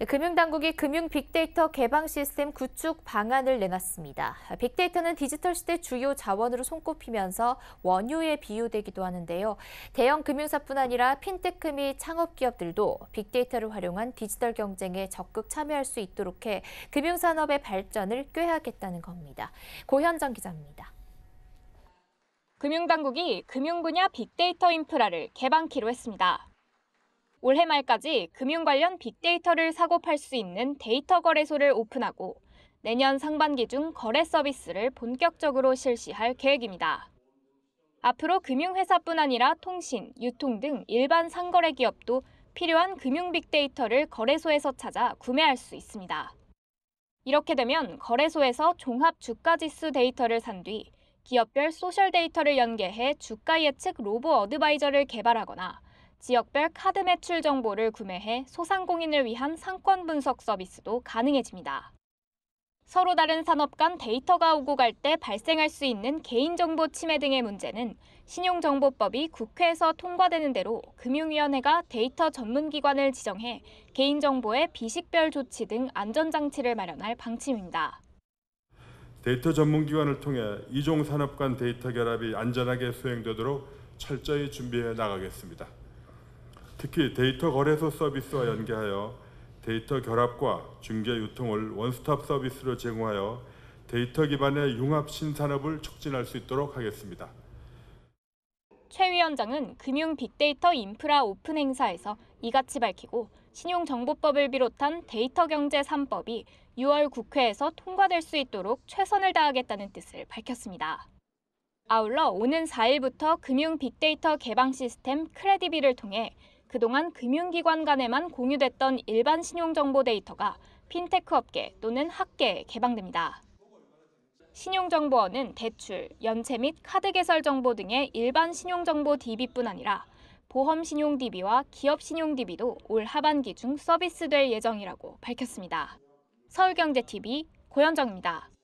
네, 금융당국이 금융 빅데이터 개방 시스템 구축 방안을 내놨습니다. 빅데이터는 디지털 시대 주요 자원으로 손꼽히면서 원유에 비유되기도 하는데요. 대형 금융사뿐 아니라 핀테크 및 창업기업들도 빅데이터를 활용한 디지털 경쟁에 적극 참여할 수 있도록 해 금융산업의 발전을 꾀하겠다는 겁니다. 고현정 기자입니다. 금융당국이 금융 분야 빅데이터 인프라를 개방키로 했습니다. 올해 말까지 금융 관련 빅데이터를 사고 팔 수 있는 데이터 거래소를 오픈하고 내년 상반기 중 거래 서비스를 본격적으로 실시할 계획입니다. 앞으로 금융회사뿐 아니라 통신, 유통 등 일반 상거래 기업도 필요한 금융 빅데이터를 거래소에서 찾아 구매할 수 있습니다. 이렇게 되면 거래소에서 종합 주가 지수 데이터를 산 뒤 기업별 소셜 데이터를 연계해 주가 예측 로보 어드바이저를 개발하거나 지역별 카드 매출 정보를 구매해 소상공인을 위한 상권 분석 서비스도 가능해집니다. 서로 다른 산업 간 데이터가 오고 갈 때 발생할 수 있는 개인정보 침해 등의 문제는 신용정보법이 국회에서 통과되는 대로 금융위원회가 데이터 전문기관을 지정해 개인정보의 비식별 조치 등 안전장치를 마련할 방침입니다. 데이터 전문기관을 통해 이종 산업 간 데이터 결합이 안전하게 수행되도록 철저히 준비해 나가겠습니다. 특히 데이터 거래소 서비스와 연계하여 데이터 결합과 중개 유통을 원스톱 서비스로 제공하여 데이터 기반의 융합 신산업을 촉진할 수 있도록 하겠습니다. 최 위원장은 금융 빅데이터 인프라 오픈 행사에서 이같이 밝히고 신용정보법을 비롯한 데이터 경제 3법이 6월 국회에서 통과될 수 있도록 최선을 다하겠다는 뜻을 밝혔습니다. 아울러 오는 4일부터 금융 빅데이터 개방 시스템 크레디비를 통해 그동안 금융기관 간에만 공유됐던 일반 신용정보 데이터가 핀테크 업계 또는 학계에 개방됩니다. 신용정보원은 대출, 연체 및 카드 개설 정보 등의 일반 신용정보 DB뿐 아니라 보험 신용 DB와 기업 신용 DB도 올 하반기 중 서비스될 예정이라고 밝혔습니다. 서울경제TV 고현정입니다.